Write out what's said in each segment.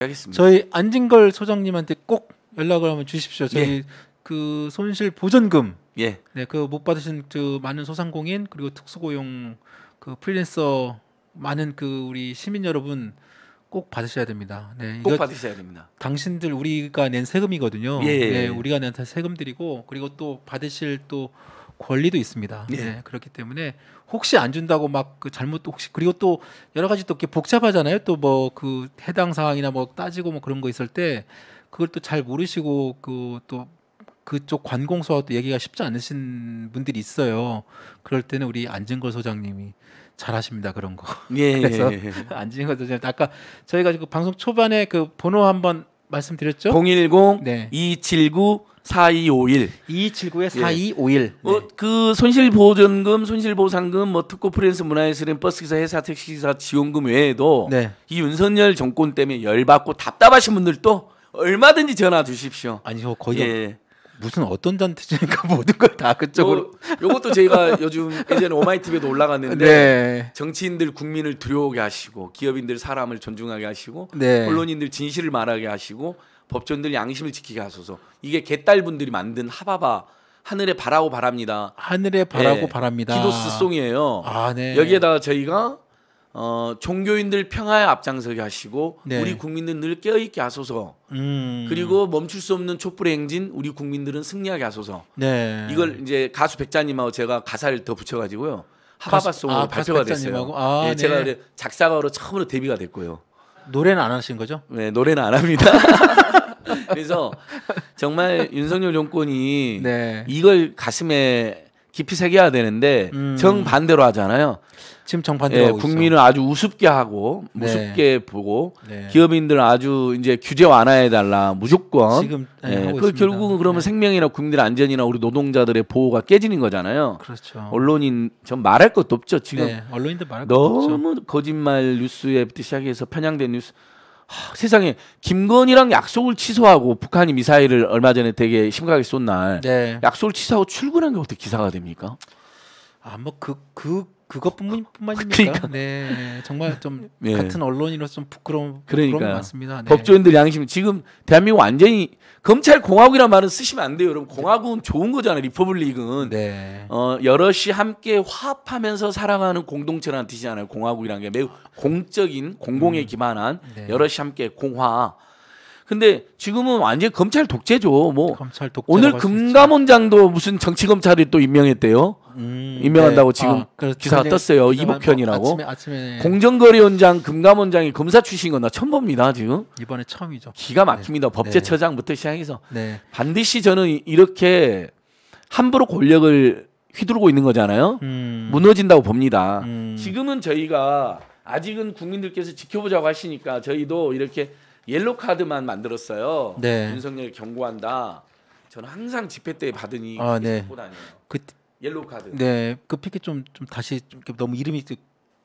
알겠습니다. 저희 안진걸 소장님한테 꼭 연락을 한번 주십시오. 저희 예. 그 손실 보전금 예. 네, 그 못 받으신 그 많은 소상공인 그리고 특수고용 그 프리랜서 많은 그 우리 시민 여러분 꼭 받으셔야 됩니다. 네, 꼭 받으셔야 됩니다. 당신들 우리가 낸 세금이거든요. 예, 예. 네, 예. 우리가 낸 세금들이고 그리고 또 받으실 또 권리도 있습니다. 예. 네, 그렇기 때문에 혹시 안 준다고 막 그 잘못도 혹시 그리고 또 여러 가지 또 이렇게 복잡하잖아요. 또 뭐 그 해당 사항이나 뭐 따지고 뭐 그런 거 있을 때 그걸 또 잘 모르시고 그 또 그쪽 관공서와 또 얘기가 쉽지 않으신 분들이 있어요. 그럴 때는 우리 안진걸 소장님이 잘하십니다 그런 거. 예, 예 그래서 예, 예. 안진걸 소장님 아까 저희가 그 방송 초반에 그 번호 한번 말씀드렸죠? 010 네. 279 4251 2279에 4251. 예. 어, 그 손실 보전금, 손실 보상금, 뭐 특고 프랜스 문화예술인 버스기사 회사 택시기사 지원금 외에도 네. 이 윤석열 정권 때문에 열받고 답답하신 분들도 얼마든지 전화 주십시오. 아니 거의 예. 무슨 어떤 잔트지니까 모든 걸 다 그쪽으로. 요, 것도 저희가 요즘 예전에 오마이티비에도 올라갔는데 네. 정치인들 국민을 두려워하게 하시고 기업인들 사람을 존중하게 하시고 네. 언론인들 진실을 말하게 하시고 법조인들 양심을 지키게 하소서. 이게 개딸분들이 만든 하바바 하늘에 바라고 바랍니다. 하늘에 바라고 네. 바랍니다. 기도스 송이에요. 아, 네. 여기에다가 저희가 어, 종교인들 평화에 앞장서게 하시고 네. 우리 국민들 늘 깨어있게 하소서. 음. 그리고 멈출 수 없는 촛불의 행진 우리 국민들은 승리하게 하소서. 네. 이걸 이제 가수 백자님하고 제가 가사를 더 붙여가지고요. 하바바송으로 아, 발표가 됐어요. 아, 예, 네. 제가 작사가로 처음으로 데뷔가 됐고요. 노래는 안 하신 거죠? 네, 노래는 안 합니다. 그래서 정말 윤석열 정권이 네. 이걸 가슴에 깊이 새겨야 되는데 음. 정반대로 하잖아요. 지금 정반대로 예, 국민을 있어. 아주 우습게 하고 네. 무섭게 네. 보고 네. 기업인들은 아주 이제 규제 완화해 달라 무조건 지금 네, 예, 그 결국은 그러면 네. 생명이나 국민들의 안전이나 우리 노동자들의 보호가 깨지는 거잖아요. 그렇죠. 언론인 전 말할 것도 없죠. 지금 네, 언론인들 말할 것도 없죠. 너무 거짓말 뉴스에부터 시작해서 편향된 뉴스 하, 세상에 김건희랑 약속을 취소하고 북한이 미사일을 얼마 전에 되게 심각하게 쏜날 네. 약속을 취소하고 출근한 게 어떻게 기사가 됩니까? 아뭐그그 그, 그 그것뿐만입니까? 그러니까. 네, 정말 좀 네. 같은 언론이라서좀 부끄러운 그러니까 부끄 맞습니다. 네. 법조인들 양심 지금 대한민국 완전히 검찰 공화국이라는 말은 쓰시면 안 돼요, 여러분. 공화국은 좋은 거잖아요, 리퍼블릭은. 네. 어 여럿이 함께 화합하면서 살아가는 공동체라는 뜻이잖아요. 공화국이라는 게 매우 공적인 공공에 음. 기반한 네. 여럿이 함께 공화. 근데 지금은 완전 검찰 독재죠. 뭐 검찰 오늘 금감원장도 무슨 정치 검찰이 또 임명했대요. 음, 임명한다고 네. 지금 아, 기사가 떴어요. 이복현이라고. 아침에, 아침에... 공정거래원장, 금감원장이 검사 출신인 나 처음 봅니다. 지금 이번에 처음이죠. 기가 막힙니다. 네. 법제처장부터 네. 시작해서 네. 반드시 저는 이렇게 함부로 권력을 휘두르고 있는 거잖아요. 음. 무너진다고 봅니다. 음. 지금은 저희가 아직은 국민들께서 지켜보자고 하시니까 저희도 이렇게 옐로 카드만 만들었어요. 네. 윤석열 경고한다. 저는 항상 집회 때 받으니 아, 네. 그 옐로 카드. 네, 그 피켓 좀좀 다시 좀 너무 이름이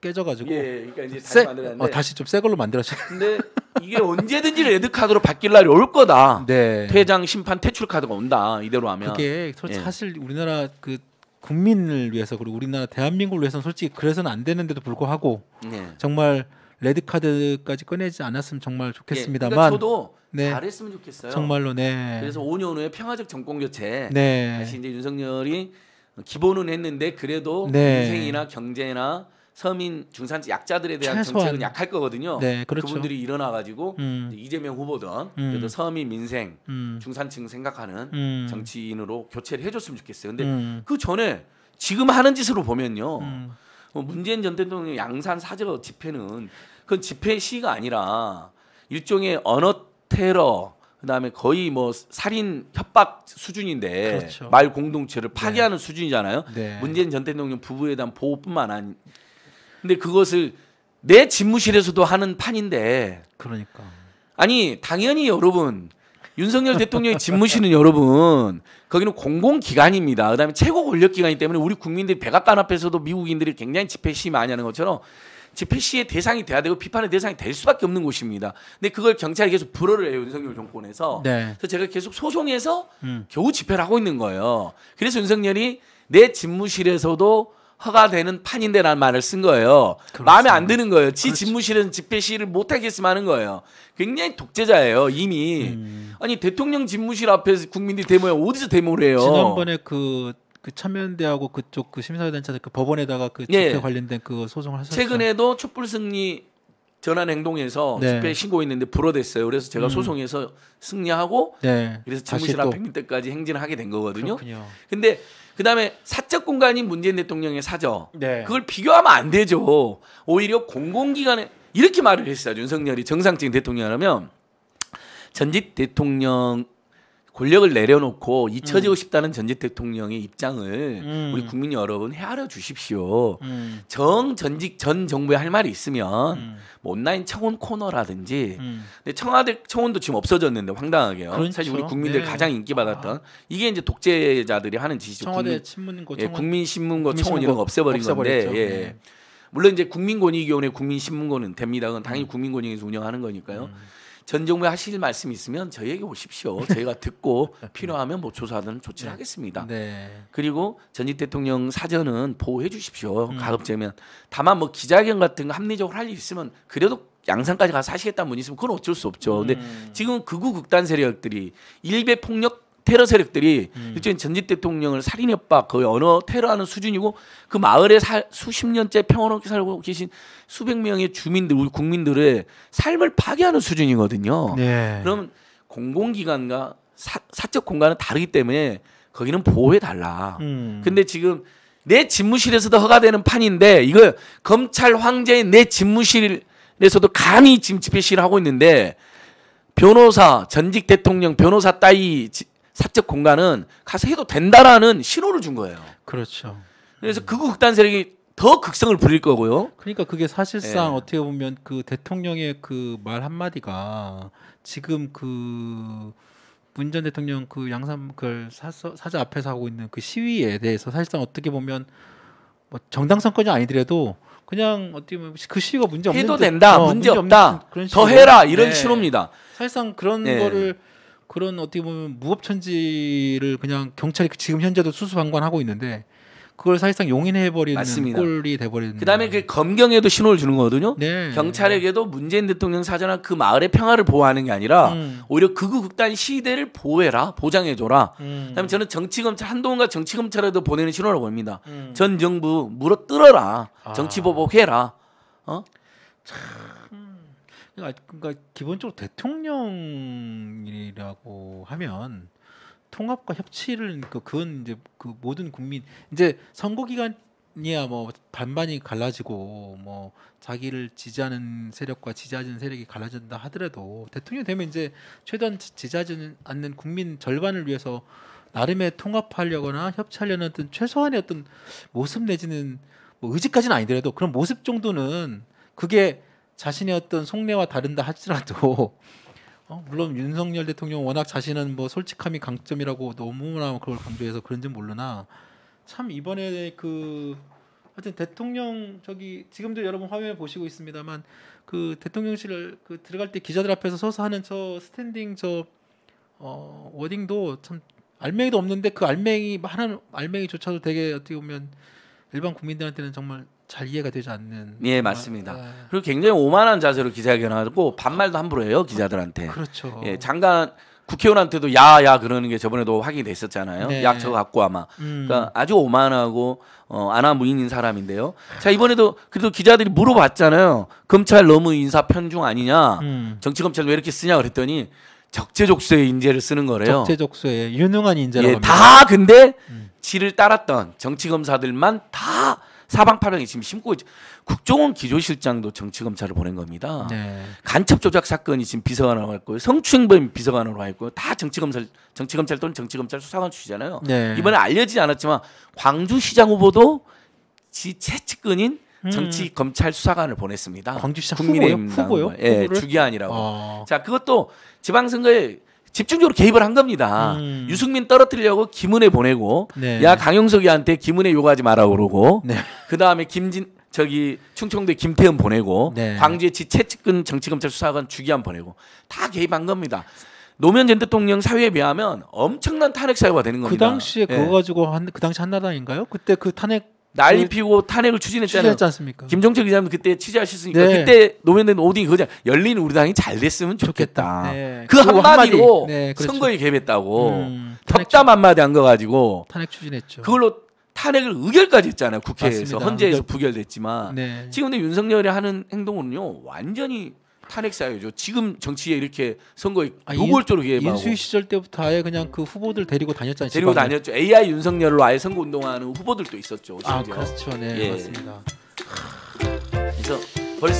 깨져가지고. 예, 그러니까 이제 다시 세, 만들었는데. 어, 다시 좀 새 걸로 만들었어. 근데 이게 언제든지 레드 카드로 바뀔 날이 올 거다. 네. 퇴장 심판 퇴출 카드가 온다. 이대로 하면. 그게 예. 사실 우리나라 그 국민을 위해서 그리고 우리나라 대한민국을 위해서는 솔직히 그래서는 안 되는데도 불구하고 네. 정말 레드 카드까지 꺼내지 않았으면 정말 좋겠습니다만. 예, 그러니까 저도 네. 잘했으면 좋겠어요. 정말로 네. 그래서 5년 후에 평화적 정권 교체. 네. 다시 이제 윤석열이 기본은 했는데 그래도 네. 민생이나 경제나 서민 중산층 약자들에 대한 최소한. 정책은 약할 거거든요. 네, 그렇죠. 그분들이 일어나 가지고 음. 이재명 후보든 음. 그래도 서민 민생 음. 중산층 생각하는 음. 정치인으로 교체를 해줬으면 좋겠어요. 근데 음. 그 전에 지금 하는 짓으로 보면요. 음. 뭐 문재인 전 대통령 양산 사저 집회는 그건 집회 시가 위 아니라 일종의 언어 테러 그다음에 거의 뭐 살인 협박 수준인데 그렇죠. 말 공동체를 파괴하는 네. 수준이잖아요. 네. 문재인 전 대통령 부부에 대한 보호뿐만 아니 근데 그것을 내 집무실에서도 하는 판인데 그러니까 아니 당연히 여러분 윤석열 대통령의 집무실은 여러분 거기는 공공기관입니다. 그다음에 최고 권력기관이기 때문에 우리 국민들이 백악관 앞에서도 미국인들이 굉장히 집회 시위 많이 하는 것처럼 집회 시의 대상이 돼야 되고 비판의 대상이 될 수밖에 없는 곳입니다. 근데 그걸 경찰이 계속 불허를 해요 윤석열 정권에서. 네. 그래서 제가 계속 소송해서 음. 겨우 집회를 하고 있는 거예요. 그래서 윤석열이 내 집무실에서도 허가 되는 판인데라는 말을 쓴 거예요. 그렇습니다. 마음에 안 드는 거예요. 지 집무실은 집회 시위를 못 하겠으면 하는 거예요. 굉장히 독재자예요 이미. 음. 아니 대통령 집무실 앞에서 국민들이 데모해 어디서 데모를 해요? 지난번에 그. 그 참여연대하고 그쪽 그심민사회단체그 그 법원에다가 그 예. 집회 네. 관련된 그 소송을 하셨죠. 최근에도 촛불승리 전환 행동에서 네. 집회 신고했는데 불어댔어요. 그래서 제가 음. 소송에서 승리하고 네. 그래서 집무실 앞에0 0때까지 행진을 하게 된 거거든요. 그렇군요. 근데 그다음에 사적 공간인 문재인 대통령의 사저. 네. 그걸 비교하면 안 되죠. 오히려 공공기관에 이렇게 말을 했어요. 윤석열이 정상적인 대통령이라면 전직 대통령 권력을 내려놓고 잊혀지고 음. 싶다는 전직 대통령의 입장을 음. 우리 국민 여러분 헤아려 주십시오. 음. 정 전직 전 정부에 할 말이 있으면 음. 뭐 온라인 청원 코너라든지 음. 근데 청와대 청원도 지금 없어졌는데 황당하게요. 그렇죠. 사실 우리 국민들 네. 가장 인기받았던 아. 이게 이제 독재자들이 하는 짓이죠. 청와대 국민, 친문고 예, 국민신문고 청원 이런 거 없애버린 없 건데 예. 네. 물론 이제 국민권익위원회 국민신문고는 됩니다. 그건 당연히 음. 국민권익위에서 운영하는 거니까요. 전 정부에 하실 말씀이 있으면 저희에게 오십시오. 저희가 듣고 필요하면 뭐 조사하는 조치를 네. 하겠습니다. 네. 그리고 전직 대통령 사전은 보호해 주십시오. 음. 가급적이면 다만 뭐 기자회견 같은 거 합리적으로 할 일 있으면 그래도 양산까지 가서 하시겠다는 분이 있으면 그건 어쩔 수 없죠. 근데 음. 지금 극우 극단 세력들이 일베 폭력 테러 세력들이 음. 일종의 전직 대통령을 살인 협박 거의 언어 테러하는 수준이고 그 마을에 살, 수십 년째 평화롭게 살고 계신 수백 명의 주민들 우리 국민들의 삶을 파괴하는 수준이거든요. 네. 그럼 공공기관과 사, 사적 공간은 다르기 때문에 거기는 보호해 달라. 음. 근데 지금 내 집무실에서도 허가되는 판인데 이거 검찰 황제의 내 집무실에서도 감히 지 집회 시를 하고 있는데 변호사 전직 대통령 변호사 따위 지, 사적 공간은 가서 해도 된다라는 신호를 준 거예요. 그렇죠. 그래서 극우 극단 세력이 더 극성을 부릴 거고요. 그러니까 그게 사실상 예. 어떻게 보면 그 대통령의 그 말 한마디가 지금 그문전 대통령 그 양산 그사자 앞에서 하고 있는 그 시위에 대해서 사실상 어떻게 보면 뭐 정당성까지 아니더라도 그냥 어떻게 보면 그 시위가 문제 없는 해도 된다 어, 문제, 문제 없다 더 해라 이런 네. 신호입니다. 사실상 그런 네. 거를 그런 어떻게 보면 무법천지를 그냥 경찰이 지금 현재도 수수방관하고 있는데 그걸 사실상 용인해버리는 맞습니다. 꼴이 돼버리는. 그다음에 그 검경에도 신호를 주는 거거든요. 네. 경찰에게도 문재인 대통령 사전한 그 마을의 평화를 보호하는 게 아니라 음. 오히려 극우 극단 시대를 보호해라, 보장해줘라. 음. 그다음에 저는 정치검찰 한동훈과 정치검찰에도 보내는 신호라고 봅니다. 음. 전 정부 물어 뜯어라, 아. 정치보복해라. 어? 참. 그러니까, 그니까 기본적으로 대통령이라고 하면 통합과 협치를 그 그건 이제 그 모든 국민 이제 선거 기간이야 뭐 반반이 갈라지고 뭐 자기를 지지하는 세력과 지지하는 세력이 갈라진다 하더라도 대통령 되면 이제 최대한 지지하지 는 않는 국민 절반을 위해서 나름의 통합하려거나 협치하려는 어떤 최소한의 어떤 모습 내지는 뭐 의지까지는 아니더라도 그런 모습 정도는 그게 자신의 어떤 속내와 다른다 하더라도 어, 물론 윤석열 대통령 워낙 자신은 뭐 솔직함이 강점이라고 너무나 그걸 강조해서 그런지 모르나 참 이번에 그 하여튼 대통령 저기 지금도 여러분 화면에 보시고 있습니다만 그 대통령실 을그 들어갈 때 기자들 앞에서 서서 하는 저 스탠딩 저 어, 워딩도 참 알맹이도 없는데 그 알맹이 하는 알맹이조차도 되게 어떻게 보면 일반 국민들한테는 정말 잘 이해가 되지 않는 예 아, 맞습니다. 아. 그리고 굉장히 오만한 자세로 기자회견하고 반말도 함부로 해요 기자들한테. 아, 그렇죠. 예 장관 국회의원한테도 야야 그러는 게 저번에도 확인이 됐었잖아요. 네. 약처거 갖고 아마. 음. 그러니까 아주 오만하고 어, 안하무인인 사람인데요. 자 이번에도 그래도 기자들이 물어봤잖아요. 검찰 너무 인사 편중 아니냐? 음. 정치 검찰 왜 이렇게 쓰냐 그랬더니 적재적소의 인재를 쓰는 거래요. 적재적소의 유능한 인재라고 예, 합니다. 다 근데 음. 지를 따랐던 정치 검사들만 다 사방팔방에 지금 심고 국정원 기조실장도 정치검찰을 보낸 겁니다. 네. 간첩 조작 사건이 지금 비서관으로 있고요 성추행범 비서관으로 있고요다 정치검찰 정치검찰 또는 정치검찰 수사관 출시잖아요. 네. 이번에 알려지지 않았지만 광주시장 후보도 지 채측근인 음. 정치 검찰 수사관을 보냈습니다. 광주시장 국민의힘 후보요? 후보요? 예, 후보를? 주기한이라고. 아. 자, 그것도 지방선거에 집중적으로 개입을 한 겁니다. 음. 유승민 떨어뜨리려고 김은혜 보내고 네. 야 강용석이한테 김은혜 요구하지 마라 그러고 네. 그다음에 김진 저기 충청도 김태현 보내고 네. 광주의지 최측근 정치검찰 수사관 주기한 보내고 다 개입한 겁니다. 노무현 전 대통령 사회에 비하면 엄청난 탄핵 사유가 되는 겁니다. 그 당시에 예. 그거 가지고 한, 그 당시 한나라인가요? 그때 그 탄핵 난리 그 피고 탄핵을 추진했잖아요. 추진했지 않습니까? 김종철 기자님 그때 취재하셨으니까 네. 그때 노면된 오딩그거잖아 열린 우리 당이 잘 됐으면 좋겠다. 네. 그 한마디로 네, 그렇죠. 선거에 개입했다고 음, 덕담 한마디 한 거 가지고 탄핵 추진했죠. 그걸로 탄핵을 의결까지 했잖아요. 국회에서 맞습니다. 헌재에서 의결. 부결됐지만 네. 지금 근데 윤석열이 하는 행동은요 완전히 탄핵 사유죠. 지금 정치에 이렇게 선거에 아, 노골적으로 아, 개입하고 인수위 시절 때부터 아예 그냥 그 후보들 데리고 다녔잖아요. 데리고 지방에. 다녔죠. AI 윤석열로 아예 선거 운동하는 후보들도 있었죠. 아, 심지어. 그렇죠, 네 예. 맞습니다. 그래서 벌써.